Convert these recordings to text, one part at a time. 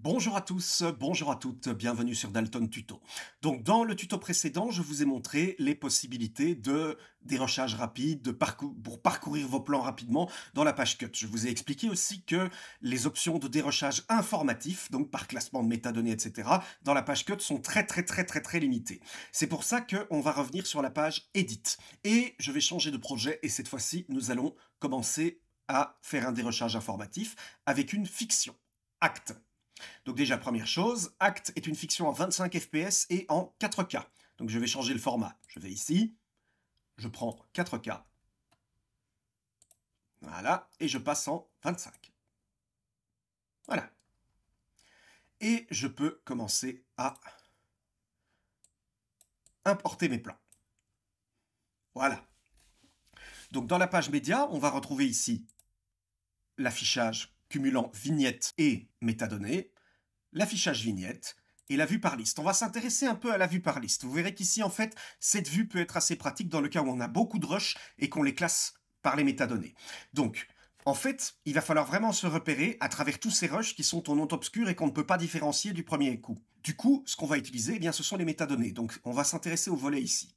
Bonjour à tous, bonjour à toutes, bienvenue sur Dalton Tuto. Donc dans le tuto précédent, je vous ai montré les possibilités de dérochage rapide, de pour parcourir vos plans rapidement dans la page cut. Je vous ai expliqué aussi que les options de dérochage informatif, donc par classement de métadonnées, etc., dans la page cut sont très très très très très limitées. C'est pour ça qu'on va revenir sur la page Edit. Et je vais changer de projet et cette fois-ci, nous allons commencer à faire un dérochage informatif avec une fiction. Acte. Donc déjà, première chose, Acte est une fiction en 25 fps et en 4K. Donc je vais changer le format. Je vais ici, je prends 4K. Voilà, et je passe en 25. Voilà. Et je peux commencer à importer mes plans. Voilà. Donc dans la page média, on va retrouver ici l'affichage cumulant vignettes et métadonnées, l'affichage vignette et la vue par liste. On va s'intéresser un peu à la vue par liste. Vous verrez qu'ici, en fait, cette vue peut être assez pratique dans le cas où on a beaucoup de rushs et qu'on les classe par les métadonnées. Donc, en fait, il va falloir vraiment se repérer à travers tous ces rushs qui sont au nom obscur et qu'on ne peut pas différencier du premier coup. Du coup, ce qu'on va utiliser, eh bien, ce sont les métadonnées. Donc, on va s'intéresser au volet ici.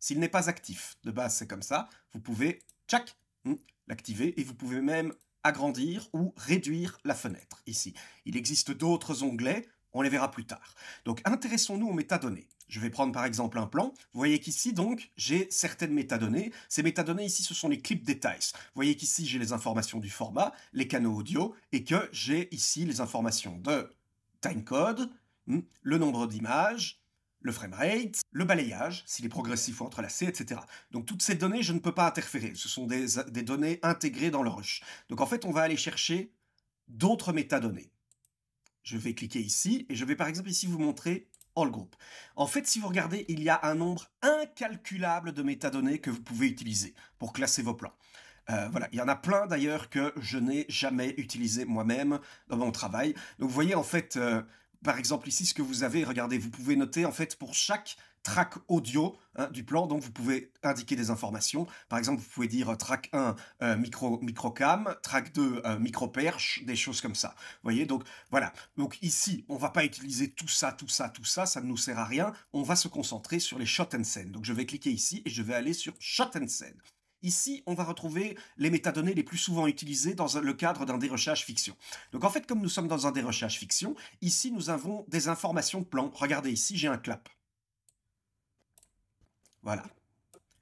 S'il n'est pas actif, de base c'est comme ça, vous pouvez, tchac, hmm, l'activer et vous pouvez même agrandir ou réduire la fenêtre ici. Il existe d'autres onglets, on les verra plus tard. Donc intéressons-nous aux métadonnées. Je vais prendre par exemple un plan. Vous voyez qu'ici, donc, j'ai certaines métadonnées. Ces métadonnées ici, ce sont les clips details. Vous voyez qu'ici, j'ai les informations du format, les canaux audio, et que j'ai ici les informations de timecode, hmm, le nombre d'images, le frame rate, le balayage, s'il est progressif ou entrelacé, etc. Donc toutes ces données, je ne peux pas interférer. Ce sont des, données intégrées dans le rush. Donc en fait, on va aller chercher d'autres métadonnées. Je vais cliquer ici et je vais par exemple ici vous montrer all group. En fait, si vous regardez, il y a un nombre incalculable de métadonnées que vous pouvez utiliser pour classer vos plans. Euh, voilà, il y en a plein d'ailleurs que je n'ai jamais utilisé moi-même dans mon travail. Donc vous voyez en fait, euh, par exemple ici ce que vous avez, regardez, vous pouvez noter en fait pour chaque track audio hein, du plan, donc vous pouvez indiquer des informations. Par exemple, vous pouvez dire euh, track 1 euh, micro cam, track 2 euh, micro perche, des choses comme ça. Vous voyez, donc voilà. Donc ici, on va pas utiliser tout ça, tout ça, tout ça, ça ne nous sert à rien. On va se concentrer sur les shot and scène Donc je vais cliquer ici et je vais aller sur shot and scène. Ici, on va retrouver les métadonnées les plus souvent utilisées dans le cadre d'un dérochage fiction. Donc en fait, comme nous sommes dans un dérochage fiction, ici nous avons des informations de plan. Regardez ici, j'ai un clap. Voilà.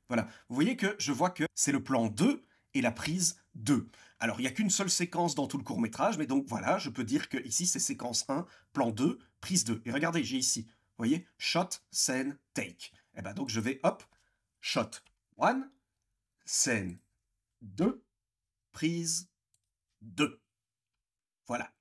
Voilà. Vous voyez que je vois que c'est le plan 2 et la prise 2. Alors, il n'y a qu'une seule séquence dans tout le court-métrage, mais donc voilà, je peux dire que ici, c'est séquence 1, plan 2, prise 2. Et regardez, j'ai ici, vous voyez, shot, scène, take. Et eh bien donc, je vais, hop, shot 1, Scène 2, prise 2. Voilà.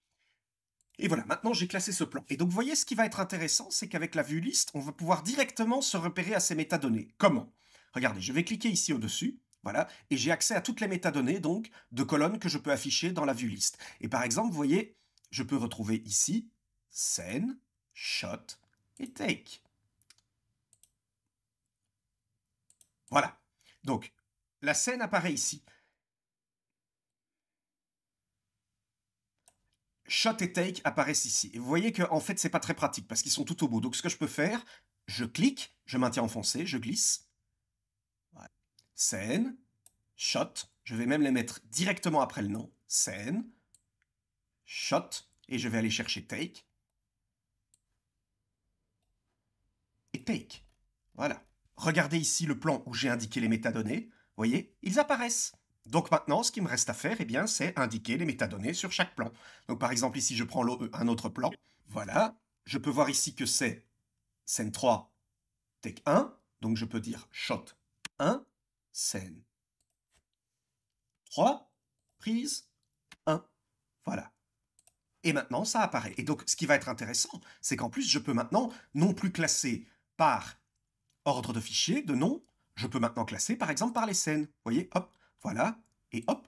Et voilà, maintenant j'ai classé ce plan. Et donc vous voyez, ce qui va être intéressant, c'est qu'avec la vue liste, on va pouvoir directement se repérer à ces métadonnées. Comment Regardez, je vais cliquer ici au-dessus, voilà, et j'ai accès à toutes les métadonnées, donc, de colonnes que je peux afficher dans la vue liste. Et par exemple, vous voyez, je peux retrouver ici scène, shot et take. Voilà. Donc, la scène apparaît ici. Shot et take apparaissent ici. vous voyez qu'en en fait, c'est pas très pratique parce qu'ils sont tout au bout. Donc ce que je peux faire, je clique, je maintiens enfoncé, je glisse. Scène, shot. Je vais même les mettre directement après le nom. Scène, shot. Et je vais aller chercher take. Et take. Voilà. Regardez ici le plan où j'ai indiqué les métadonnées voyez, ils apparaissent. Donc maintenant, ce qui me reste à faire, eh bien, c'est indiquer les métadonnées sur chaque plan. Donc par exemple, ici, je prends e, un autre plan. Voilà, je peux voir ici que c'est scène 3, take 1. Donc je peux dire shot 1, scène 3, prise 1. Voilà. Et maintenant, ça apparaît. Et donc, ce qui va être intéressant, c'est qu'en plus, je peux maintenant non plus classer par ordre de fichier, de nom, je peux maintenant classer par exemple par les scènes. Vous voyez, hop, voilà, et hop,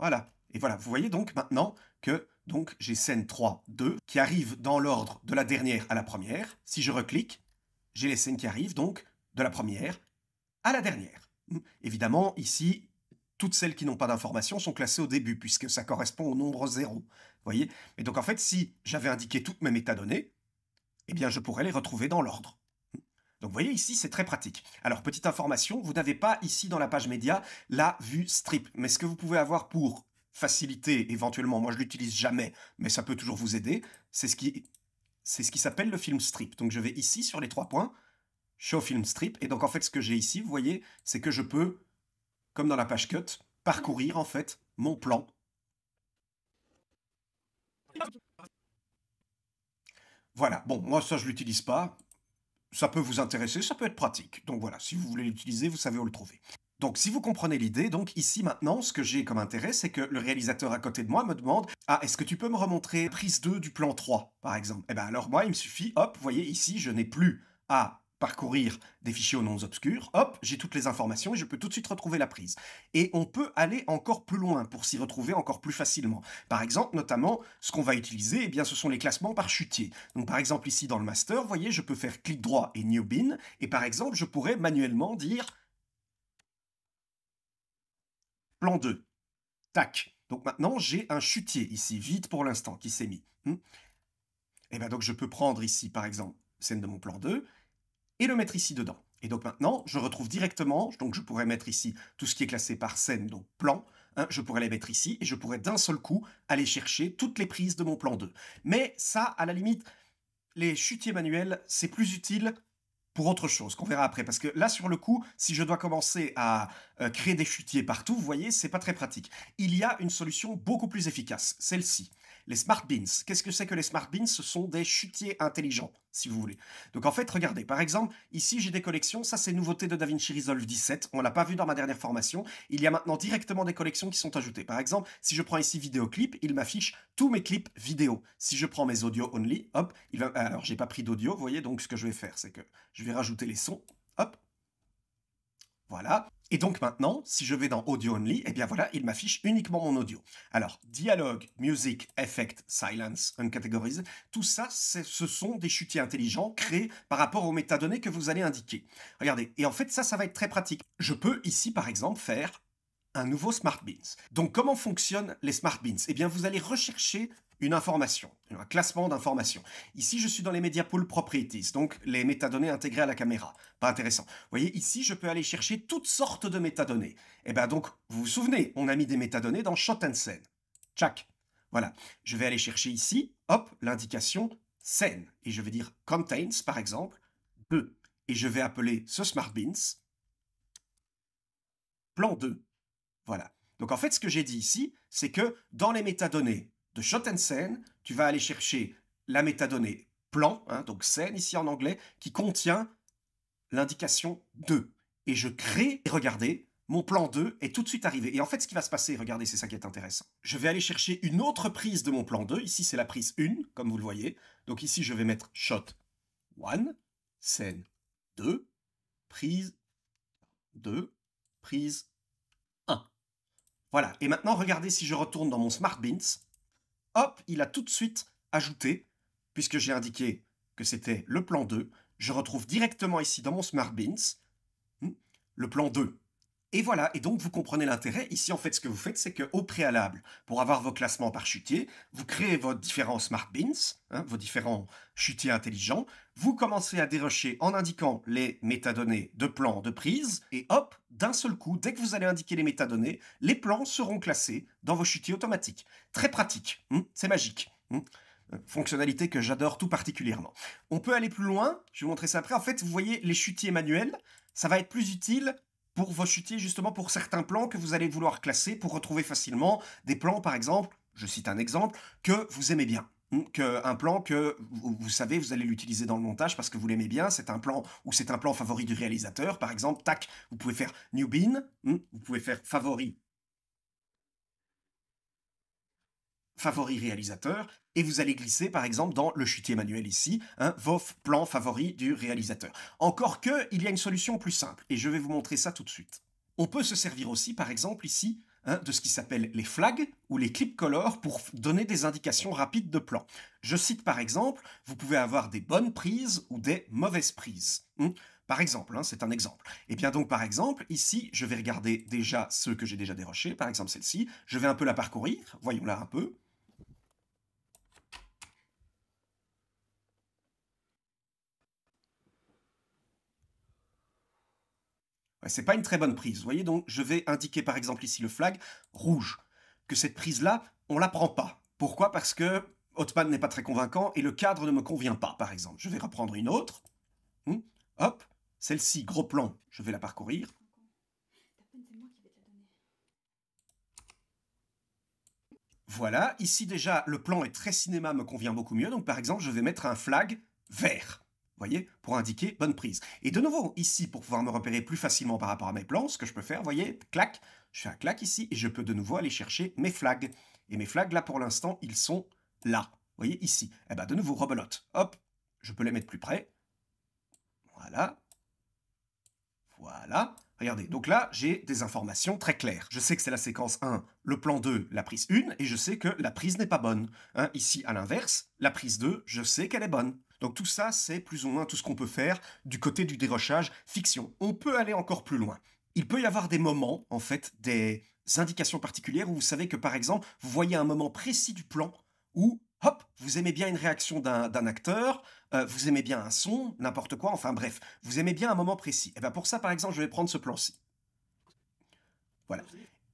voilà. Et voilà, vous voyez donc maintenant que donc j'ai scène 3, 2, qui arrivent dans l'ordre de la dernière à la première. Si je reclique, j'ai les scènes qui arrivent donc de la première à la dernière. Hmm. Évidemment, ici, toutes celles qui n'ont pas d'informations sont classées au début, puisque ça correspond au nombre 0. Vous voyez Et donc en fait, si j'avais indiqué toutes mes métadonnées, eh bien je pourrais les retrouver dans l'ordre. Donc vous voyez ici, c'est très pratique. Alors petite information, vous n'avez pas ici dans la page média la vue strip, mais ce que vous pouvez avoir pour faciliter éventuellement, moi je l'utilise jamais, mais ça peut toujours vous aider, c'est ce qui c'est ce qui s'appelle le film strip. Donc je vais ici sur les trois points, show film strip, et donc en fait ce que j'ai ici, vous voyez, c'est que je peux, comme dans la page cut, parcourir en fait mon plan. Voilà, bon, moi ça je l'utilise pas, ça peut vous intéresser, ça peut être pratique. Donc voilà, si vous voulez l'utiliser, vous savez où le trouver. Donc si vous comprenez l'idée, donc ici maintenant, ce que j'ai comme intérêt, c'est que le réalisateur à côté de moi me demande « Ah, est-ce que tu peux me remontrer prise 2 du plan 3, par exemple ?» Eh bien alors moi, il me suffit, hop, vous voyez ici, je n'ai plus à parcourir des fichiers aux noms obscurs, hop, j'ai toutes les informations et je peux tout de suite retrouver la prise. Et on peut aller encore plus loin pour s'y retrouver encore plus facilement. Par exemple, notamment, ce qu'on va utiliser, eh bien, ce sont les classements par chutier. Donc par exemple, ici dans le master, vous voyez, je peux faire clic droit et new bin, et par exemple, je pourrais manuellement dire plan 2. Tac. Donc maintenant, j'ai un chutier ici, vide pour l'instant, qui s'est mis. Hmm. et eh bien donc je peux prendre ici, par exemple, scène de mon plan 2, et le mettre ici dedans. Et donc maintenant, je retrouve directement, donc je pourrais mettre ici tout ce qui est classé par scène, donc plan, hein, je pourrais les mettre ici, et je pourrais d'un seul coup aller chercher toutes les prises de mon plan 2. Mais ça, à la limite, les chutiers manuels, c'est plus utile pour autre chose, qu'on verra après. Parce que là, sur le coup, si je dois commencer à euh, créer des chutiers partout, vous voyez, c'est pas très pratique. Il y a une solution beaucoup plus efficace, celle-ci. Les smart Beans. Qu'est-ce que c'est que les smart Beans Ce sont des chutiers intelligents, si vous voulez. Donc en fait, regardez, par exemple, ici j'ai des collections. Ça, c'est nouveauté de DaVinci Resolve 17. On l'a pas vu dans ma dernière formation. Il y a maintenant directement des collections qui sont ajoutées. Par exemple, si je prends ici vidéo clip, il m'affiche tous mes clips vidéo. Si je prends mes audio only, hop, il va... alors j'ai pas pris d'audio, vous voyez. Donc ce que je vais faire, c'est que je vais rajouter les sons. Hop, voilà. Et donc maintenant, si je vais dans Audio Only, et eh bien voilà, il m'affiche uniquement mon audio. Alors, dialogue, music, effect, silence, uncategorized, tout ça, ce sont des chutiers intelligents créés par rapport aux métadonnées que vous allez indiquer. Regardez, et en fait ça, ça va être très pratique. Je peux ici par exemple faire un nouveau Smart Beans. Donc comment fonctionnent les Smart Beans Eh bien vous allez rechercher une information, un classement d'informations. Ici, je suis dans les Media Pool Properties, donc les métadonnées intégrées à la caméra. Pas intéressant. Vous voyez, ici, je peux aller chercher toutes sortes de métadonnées. Et eh bien donc, vous vous souvenez, on a mis des métadonnées dans Shot and Scene. Tchac Voilà. Je vais aller chercher ici, hop, l'indication scène. Et je vais dire contains, par exemple, 2. Et je vais appeler ce smart plan 2. Voilà. Donc en fait, ce que j'ai dit ici, c'est que dans les métadonnées and scene, tu vas aller chercher la métadonnée plan, hein, donc scène ici en anglais, qui contient l'indication 2. Et je crée, et regardez, mon plan 2 est tout de suite arrivé. Et en fait, ce qui va se passer, regardez, c'est ça qui est intéressant. Je vais aller chercher une autre prise de mon plan 2. Ici, c'est la prise 1, comme vous le voyez. Donc ici, je vais mettre shot 1, scène 2, prise 2, prise 1. Voilà. Et maintenant, regardez si je retourne dans mon Smart Beans hop, il a tout de suite ajouté, puisque j'ai indiqué que c'était le plan 2, je retrouve directement ici dans mon Smart Beans hmm, le plan 2. Et voilà, et donc vous comprenez l'intérêt. Ici, en fait, ce que vous faites, c'est qu'au préalable, pour avoir vos classements par chutier, vous créez vos différents Smart Beans, hein, vos différents chutiers intelligents, vous commencez à dérocher en indiquant les métadonnées de plans de prise, et hop, d'un seul coup, dès que vous allez indiquer les métadonnées, les plans seront classés dans vos chutiers automatiques. Très pratique, hein, c'est magique. Hein. fonctionnalité que j'adore tout particulièrement. On peut aller plus loin, je vais vous montrer ça après. En fait, vous voyez les chutiers manuels, ça va être plus utile pour vos chutiers, justement pour certains plans que vous allez vouloir classer pour retrouver facilement des plans, par exemple, je cite un exemple, que vous aimez bien un plan que vous, savez vous allez l'utiliser dans le montage parce que vous l'aimez bien c'est un plan ou c'est un plan favori du réalisateur par exemple tac vous pouvez faire new bean hmm, vous pouvez faire favori favori réalisateur et vous allez glisser par exemple dans le chutier manuel ici hein, vos plans favoris du réalisateur encore que il y a une solution plus simple et je vais vous montrer ça tout de suite on peut se servir aussi par exemple ici Hein, de ce qui s'appelle les flags ou les clips color pour donner des indications rapides de plan. Je cite par exemple, vous pouvez avoir des bonnes prises ou des mauvaises prises. Hein. par exemple, hein, c'est un exemple. Et eh bien donc par exemple, ici, je vais regarder déjà ceux que j'ai déjà dérochés, par exemple celle-ci. Je vais un peu la parcourir, voyons-la un peu. C'est pas une très bonne prise. Vous voyez, donc je vais indiquer par exemple ici le flag rouge, que cette prise-là, on la prend pas. Pourquoi Parce que Hotman n'est pas très convaincant et le cadre ne me convient pas, par exemple. Je vais reprendre une autre. Hmm. Hop, celle-ci, gros plan, je vais la parcourir. Voilà, ici déjà, le plan est très cinéma, me convient beaucoup mieux. Donc par exemple, je vais mettre un flag vert voyez, pour indiquer bonne prise. Et de nouveau, ici, pour pouvoir me repérer plus facilement par rapport à mes plans, ce que je peux faire, voyez, clac, je fais un clac ici, et je peux de nouveau aller chercher mes flags. Et mes flags, là, pour l'instant, ils sont là, voyez, ici. Et eh bien, de nouveau, rebelote, hop, je peux les mettre plus près. Voilà. Voilà. Regardez, donc là, j'ai des informations très claires. Je sais que c'est la séquence 1, le plan 2, la prise 1, et je sais que la prise n'est pas bonne. Hein, ici, à l'inverse, la prise 2, je sais qu'elle est bonne. Donc tout ça, c'est plus ou moins tout ce qu'on peut faire du côté du dérochage fiction. On peut aller encore plus loin. Il peut y avoir des moments, en fait, des indications particulières où vous savez que, par exemple, vous voyez un moment précis du plan où, hop, vous aimez bien une réaction d'un acteur, euh, vous aimez bien un son, n'importe quoi, enfin bref, vous aimez bien un moment précis. Et eh bien pour ça, par exemple, je vais prendre ce plan-ci. Voilà.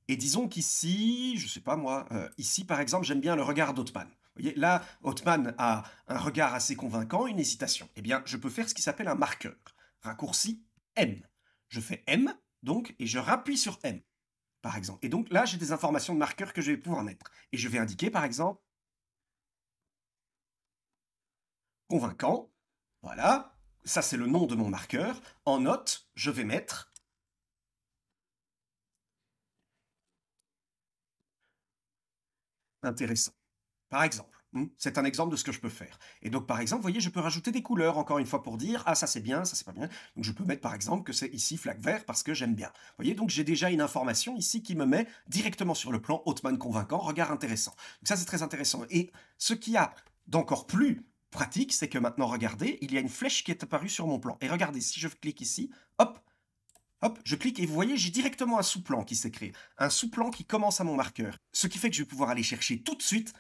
Et disons qu'ici, je sais pas moi, euh, ici par exemple, j'aime bien le regard d'Othman voyez, là, otman a un regard assez convaincant, une hésitation. Eh bien, je peux faire ce qui s'appelle un marqueur, raccourci M. Je fais M, donc, et je rappuie sur M, par exemple. Et donc là, j'ai des informations de marqueur que je vais pouvoir mettre. Et je vais indiquer, par exemple, convaincant, voilà, ça c'est le nom de mon marqueur. En note, je vais mettre intéressant par exemple. Hmm, c'est un exemple de ce que je peux faire. Et donc, par exemple, vous voyez, je peux rajouter des couleurs, encore une fois, pour dire, ah, ça c'est bien, ça c'est pas bien. Donc, je peux mettre, par exemple, que c'est ici Flaque vert parce que j'aime bien. voyez, donc j'ai déjà une information ici qui me met directement sur le plan hautement convaincant, regard intéressant. Donc ça, c'est très intéressant. Et ce qui a d'encore plus pratique, c'est que maintenant, regardez, il y a une flèche qui est apparue sur mon plan. Et regardez, si je clique ici, hop, Hop, je clique et vous voyez, j'ai directement un sous-plan qui s'est créé. Un sous-plan qui commence à mon marqueur. Ce qui fait que je vais pouvoir aller chercher tout de suite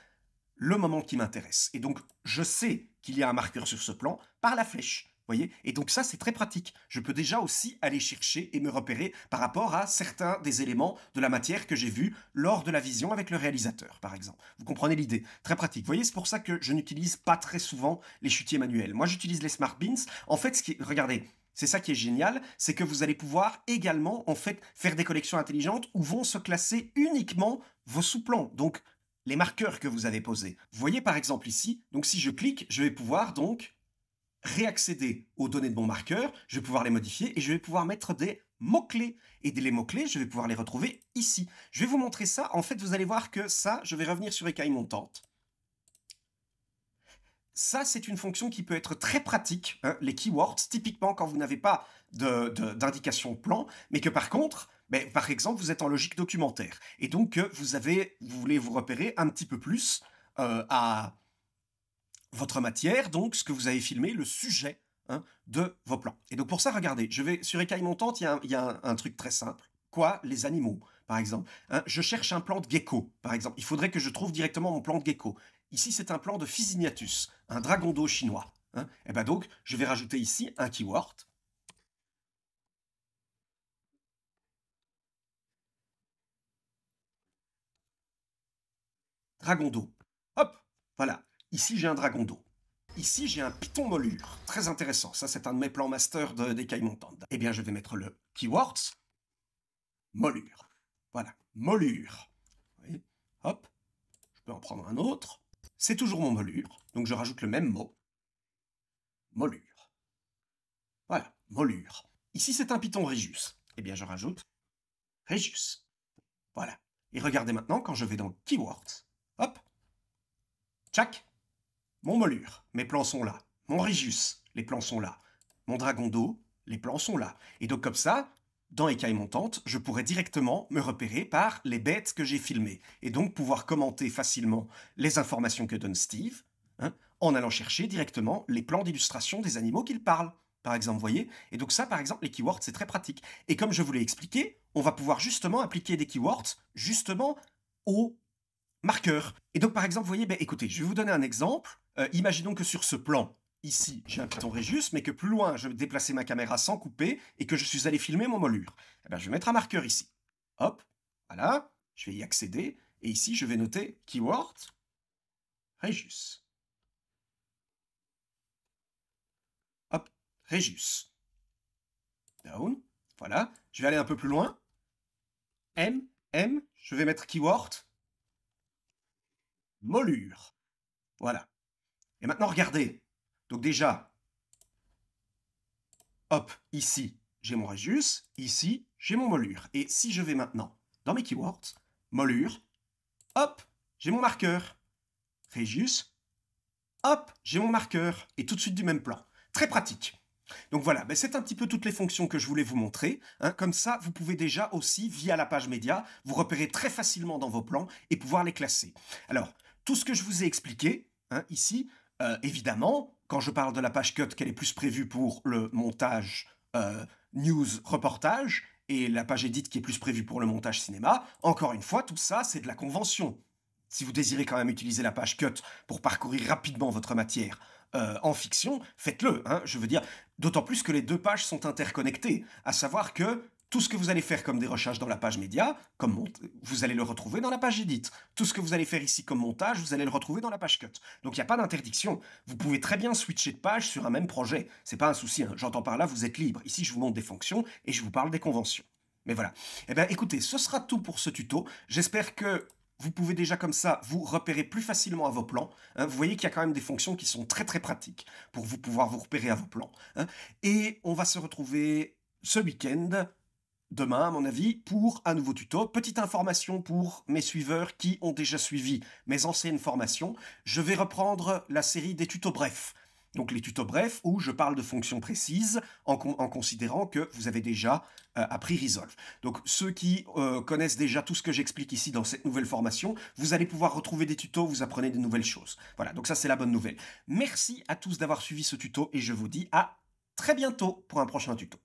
le moment qui m'intéresse. Et donc, je sais qu'il y a un marqueur sur ce plan par la flèche. Voyez et donc ça, c'est très pratique. Je peux déjà aussi aller chercher et me repérer par rapport à certains des éléments de la matière que j'ai vu lors de la vision avec le réalisateur, par exemple. Vous comprenez l'idée Très pratique. Vous voyez, c'est pour ça que je n'utilise pas très souvent les chutiers manuels. Moi, j'utilise les Smart Beans. En fait, ce qui... regardez, c'est ça qui est génial, c'est que vous allez pouvoir également, en fait, faire des collections intelligentes où vont se classer uniquement vos sous-plans. Donc, les marqueurs que vous avez posés. Vous voyez par exemple ici, donc si je clique, je vais pouvoir donc réaccéder aux données de mon marqueur, je vais pouvoir les modifier et je vais pouvoir mettre des mots-clés. Et les mots-clés, je vais pouvoir les retrouver ici. Je vais vous montrer ça. En fait, vous allez voir que ça, je vais revenir sur écaille montante. Ça, c'est une fonction qui peut être très pratique, hein, les keywords, typiquement quand vous n'avez pas d'indication de, plan, mais que par contre, mais par exemple, vous êtes en logique documentaire. Et donc, euh, vous, avez, vous voulez vous repérer un petit peu plus euh, à votre matière, donc ce que vous avez filmé, le sujet hein, de vos plans. Et donc, pour ça, regardez, je vais sur écaille montante, il y a, un, truc très simple. Quoi Les animaux, par exemple. Hein? je cherche un plan de gecko, par exemple. Il faudrait que je trouve directement mon plan de gecko. Ici, c'est un plan de Physignatus, un dragon d'eau chinois. Et hein. eh ben donc, je vais rajouter ici un keyword, dragon d'eau. Hop, voilà. Ici, j'ai un dragon d'eau. Ici, j'ai un python molure. Très intéressant. Ça, c'est un de mes plans master de, des montantes. Eh bien, je vais mettre le keywords molure. Voilà, molure. Hop, je peux en prendre un autre. C'est toujours mon molure, donc je rajoute le même mot. Molure. Voilà, molure. Ici, c'est un python Régius. Eh bien, je rajoute Régius. Voilà. Et regardez maintenant quand je vais dans Keywords. Hop Tchac Mon Molure, mes plans sont là. Mon régius, les plans sont là. Mon Dragon d'eau, les plans sont là. Et donc comme ça, dans Écailles Montante, je pourrais directement me repérer par les bêtes que j'ai filmées, et donc pouvoir commenter facilement les informations que donne Steve, hein, en allant chercher directement les plans d'illustration des animaux qu'il parle, par exemple, voyez Et donc ça, par exemple, les keywords, c'est très pratique. Et comme je vous l'ai expliqué, on va pouvoir justement appliquer des keywords, justement, aux marqueur. Et donc, par exemple, vous voyez, ben, écoutez, je vais vous donner un exemple. Euh, imaginons que sur ce plan, ici, j'ai un piton Regius, mais que plus loin, je vais déplacer ma caméra sans couper et que je suis allé filmer mon molure. Eh ben, je vais mettre un marqueur ici. Hop, voilà, je vais y accéder. Et ici, je vais noter keyword Regius. Hop, Regius. Down, voilà. Je vais aller un peu plus loin. M, M, je vais mettre keyword Molure. Voilà. Et maintenant, regardez. Donc déjà, hop, ici, j'ai mon radius, ici, j'ai mon molure. Et si je vais maintenant dans mes keywords, molure, hop, j'ai mon marqueur. Regius, hop, j'ai mon marqueur. Et tout de suite du même plan. Très pratique. Donc voilà, ben, c'est un petit peu toutes les fonctions que je voulais vous montrer. Hein. comme ça, vous pouvez déjà aussi, via la page média, vous repérer très facilement dans vos plans et pouvoir les classer. Alors, tout ce que je vous ai expliqué hein, ici, euh, évidemment, quand je parle de la page cut, qu'elle est plus prévue pour le montage euh, news reportage et la page edit qui est plus prévue pour le montage cinéma, encore une fois, tout ça, c'est de la convention. Si vous désirez quand même utiliser la page cut pour parcourir rapidement votre matière euh, en fiction, faites-le. Hein. je veux dire, d'autant plus que les deux pages sont interconnectées, à savoir que tout ce que vous allez faire comme des recherches dans la page média, comme vous allez le retrouver dans la page edit. Tout ce que vous allez faire ici comme montage, vous allez le retrouver dans la page cut. Donc il n'y a pas d'interdiction. Vous pouvez très bien switcher de page sur un même projet. C'est pas un souci. Hein. J'entends par là, vous êtes libre. Ici, je vous montre des fonctions et je vous parle des conventions. Mais voilà. Eh bien, écoutez, ce sera tout pour ce tuto. J'espère que vous pouvez déjà comme ça vous repérer plus facilement à vos plans. Hein. vous voyez qu'il y a quand même des fonctions qui sont très très pratiques pour vous pouvoir vous repérer à vos plans. Hein. et on va se retrouver ce week-end demain, à mon avis, pour un nouveau tuto. Petite information pour mes suiveurs qui ont déjà suivi mes anciennes formations. Je vais reprendre la série des tutos brefs. Donc les tutos brefs où je parle de fonctions précises en, considérant que vous avez déjà euh, appris Resolve. Donc ceux qui euh, connaissent déjà tout ce que j'explique ici dans cette nouvelle formation, vous allez pouvoir retrouver des tutos, vous apprenez de nouvelles choses. Voilà, donc ça c'est la bonne nouvelle. Merci à tous d'avoir suivi ce tuto et je vous dis à très bientôt pour un prochain tuto.